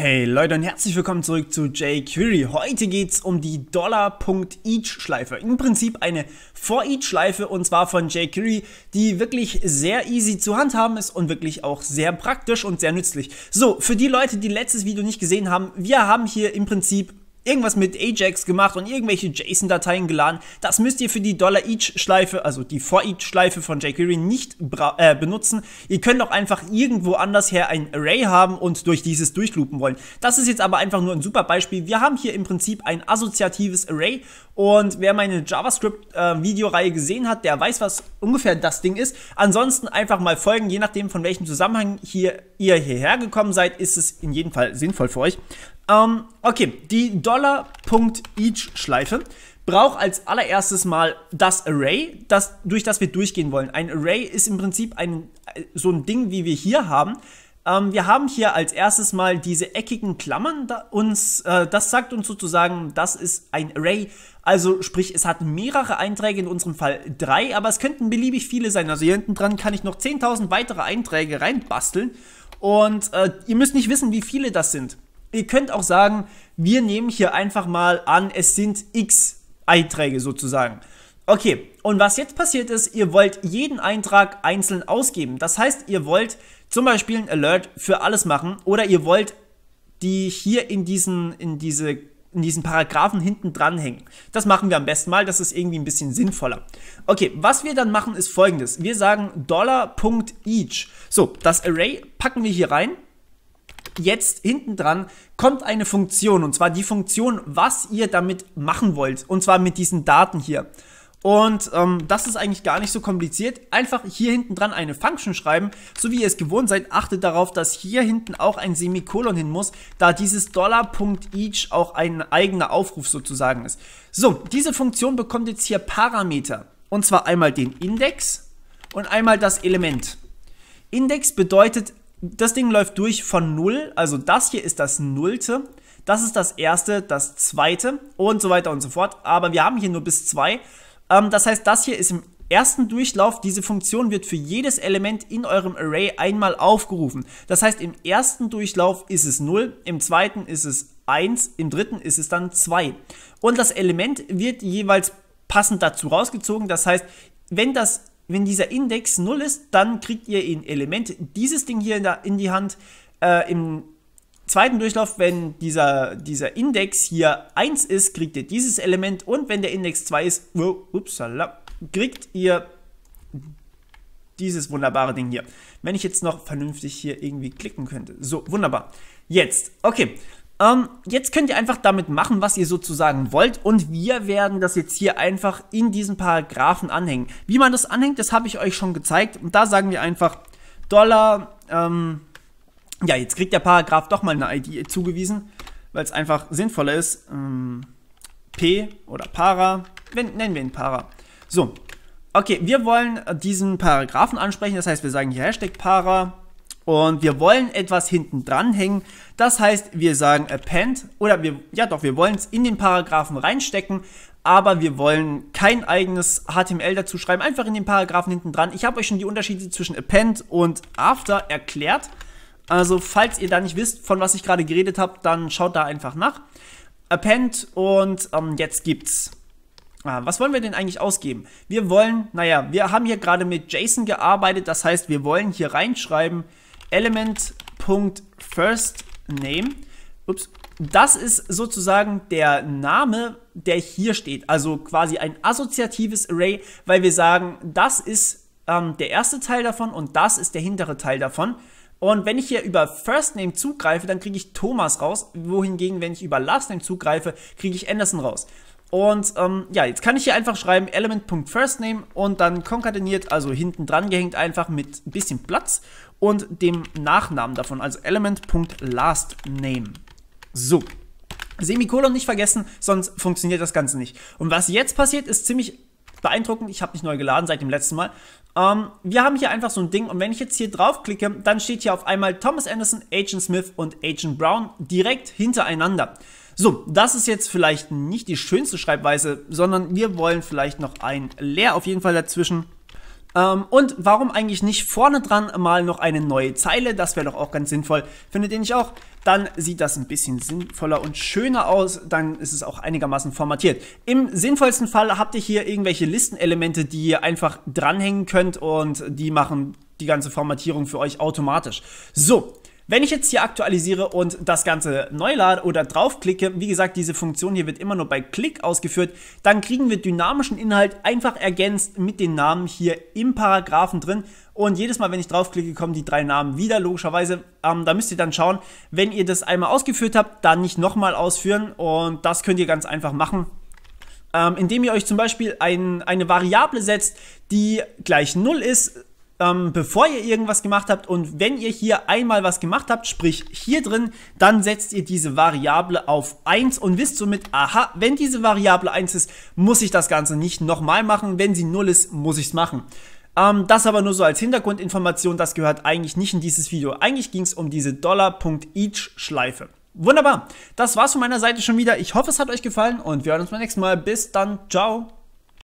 Hey Leute und herzlich willkommen zurück zu jQuery. Heute geht es um die dollareach schleife Im Prinzip eine For-each-Schleife und zwar von jQuery, die wirklich sehr easy zu handhaben ist und wirklich auch sehr praktisch und sehr nützlich. So, für die Leute, die letztes Video nicht gesehen haben, wir haben hier im Prinzip irgendwas mit Ajax gemacht und irgendwelche JSON-Dateien geladen. Das müsst ihr für die dollar $each-Schleife, also die for-each-Schleife von jQuery nicht äh, benutzen. Ihr könnt auch einfach irgendwo andersher ein Array haben und durch dieses durchloopen wollen. Das ist jetzt aber einfach nur ein super Beispiel. Wir haben hier im Prinzip ein assoziatives Array und wer meine JavaScript-Videoreihe äh, gesehen hat, der weiß, was ungefähr das Ding ist. Ansonsten einfach mal folgen, je nachdem von welchem Zusammenhang hier ihr hierher gekommen seid, ist es in jedem Fall sinnvoll für euch. Ähm, Okay, die Dollar.each-Schleife braucht als allererstes mal das Array, das, durch das wir durchgehen wollen. Ein Array ist im Prinzip ein, äh, so ein Ding, wie wir hier haben. Ähm, wir haben hier als erstes mal diese eckigen Klammern. Da uns, äh, das sagt uns sozusagen, das ist ein Array. Also sprich, es hat mehrere Einträge, in unserem Fall drei, aber es könnten beliebig viele sein. Also hier hinten dran kann ich noch 10.000 weitere Einträge reinbasteln. Und äh, ihr müsst nicht wissen, wie viele das sind. Ihr könnt auch sagen, wir nehmen hier einfach mal an, es sind x Einträge sozusagen. Okay, und was jetzt passiert ist, ihr wollt jeden Eintrag einzeln ausgeben. Das heißt, ihr wollt zum Beispiel ein Alert für alles machen oder ihr wollt die hier in diesen, in diese, in diesen Paragraphen hinten dranhängen. Das machen wir am besten mal, das ist irgendwie ein bisschen sinnvoller. Okay, was wir dann machen ist folgendes. Wir sagen $.each. So, das Array packen wir hier rein jetzt hinten dran kommt eine Funktion und zwar die Funktion, was ihr damit machen wollt und zwar mit diesen Daten hier. Und ähm, das ist eigentlich gar nicht so kompliziert. Einfach hier hinten dran eine Function schreiben, so wie ihr es gewohnt seid. Achtet darauf, dass hier hinten auch ein Semikolon hin muss, da dieses $.each auch ein eigener Aufruf sozusagen ist. So, diese Funktion bekommt jetzt hier Parameter. Und zwar einmal den Index und einmal das Element. Index bedeutet das Ding läuft durch von 0, also das hier ist das Nullte, das ist das Erste, das Zweite und so weiter und so fort, aber wir haben hier nur bis 2. Ähm, das heißt, das hier ist im ersten Durchlauf, diese Funktion wird für jedes Element in eurem Array einmal aufgerufen. Das heißt, im ersten Durchlauf ist es 0, im zweiten ist es 1, im dritten ist es dann 2. Und das Element wird jeweils passend dazu rausgezogen. Das heißt, wenn das wenn dieser Index 0 ist, dann kriegt ihr in Element, dieses Ding hier in, der, in die Hand. Äh, Im zweiten Durchlauf, wenn dieser, dieser Index hier 1 ist, kriegt ihr dieses Element. Und wenn der Index 2 ist, oh, upsala, kriegt ihr dieses wunderbare Ding hier. Wenn ich jetzt noch vernünftig hier irgendwie klicken könnte. So, wunderbar. Jetzt, okay, ähm, jetzt könnt ihr einfach damit machen, was ihr sozusagen wollt und wir werden das jetzt hier einfach in diesen Paragraphen anhängen. Wie man das anhängt, das habe ich euch schon gezeigt und da sagen wir einfach Dollar, ähm, ja, jetzt kriegt der Paragraph doch mal eine ID zugewiesen, weil es einfach sinnvoller ist. Ähm, P oder Para, wenn, nennen wir ihn Para. So, okay, wir wollen diesen Paragraphen ansprechen, das heißt, wir sagen hier Hashtag Para und wir wollen etwas hinten dran hängen. Das heißt, wir sagen append oder wir, ja doch, wir wollen es in den Paragraphen reinstecken, aber wir wollen kein eigenes HTML dazu schreiben, einfach in den Paragraphen hinten dran. Ich habe euch schon die Unterschiede zwischen append und after erklärt. Also, falls ihr da nicht wisst, von was ich gerade geredet habe, dann schaut da einfach nach. Append und ähm, jetzt gibt's ah, was wollen wir denn eigentlich ausgeben? Wir wollen, naja, wir haben hier gerade mit JSON gearbeitet, das heißt, wir wollen hier reinschreiben, Element.firstName. Ups. Das ist sozusagen der Name, der hier steht. Also quasi ein assoziatives Array, weil wir sagen, das ist ähm, der erste Teil davon und das ist der hintere Teil davon. Und wenn ich hier über FirstName zugreife, dann kriege ich Thomas raus, wohingegen, wenn ich über LastName zugreife, kriege ich Anderson raus. Und ähm, ja, jetzt kann ich hier einfach schreiben element.firstname und dann konkateniert, also hinten dran gehängt einfach mit ein bisschen Platz und dem Nachnamen davon, also element.lastname. So. Semikolon nicht vergessen, sonst funktioniert das Ganze nicht. Und was jetzt passiert, ist ziemlich beeindruckend. Ich habe nicht neu geladen seit dem letzten Mal. Ähm, wir haben hier einfach so ein Ding und wenn ich jetzt hier draufklicke, dann steht hier auf einmal Thomas Anderson, Agent Smith und Agent Brown direkt hintereinander. So, das ist jetzt vielleicht nicht die schönste Schreibweise, sondern wir wollen vielleicht noch ein Leer auf jeden Fall dazwischen. Ähm, und warum eigentlich nicht vorne dran mal noch eine neue Zeile? Das wäre doch auch ganz sinnvoll. Findet ihr nicht auch? Dann sieht das ein bisschen sinnvoller und schöner aus. Dann ist es auch einigermaßen formatiert. Im sinnvollsten Fall habt ihr hier irgendwelche Listenelemente, die ihr einfach dranhängen könnt und die machen die ganze Formatierung für euch automatisch. So, wenn ich jetzt hier aktualisiere und das Ganze neu lade oder draufklicke, wie gesagt, diese Funktion hier wird immer nur bei Klick ausgeführt, dann kriegen wir dynamischen Inhalt einfach ergänzt mit den Namen hier im Paragraphen drin und jedes Mal, wenn ich draufklicke, kommen die drei Namen wieder, logischerweise. Ähm, da müsst ihr dann schauen, wenn ihr das einmal ausgeführt habt, dann nicht nochmal ausführen. Und das könnt ihr ganz einfach machen. Ähm, indem ihr euch zum Beispiel ein, eine Variable setzt, die gleich 0 ist, ähm, bevor ihr irgendwas gemacht habt und wenn ihr hier einmal was gemacht habt, sprich hier drin, dann setzt ihr diese Variable auf 1 und wisst somit, aha, wenn diese Variable 1 ist, muss ich das Ganze nicht nochmal machen, wenn sie 0 ist, muss ich es machen. Ähm, das aber nur so als Hintergrundinformation, das gehört eigentlich nicht in dieses Video. Eigentlich ging es um diese Dollar.each schleife Wunderbar, das war's von meiner Seite schon wieder. Ich hoffe, es hat euch gefallen und wir hören uns beim nächsten Mal. Bis dann, ciao.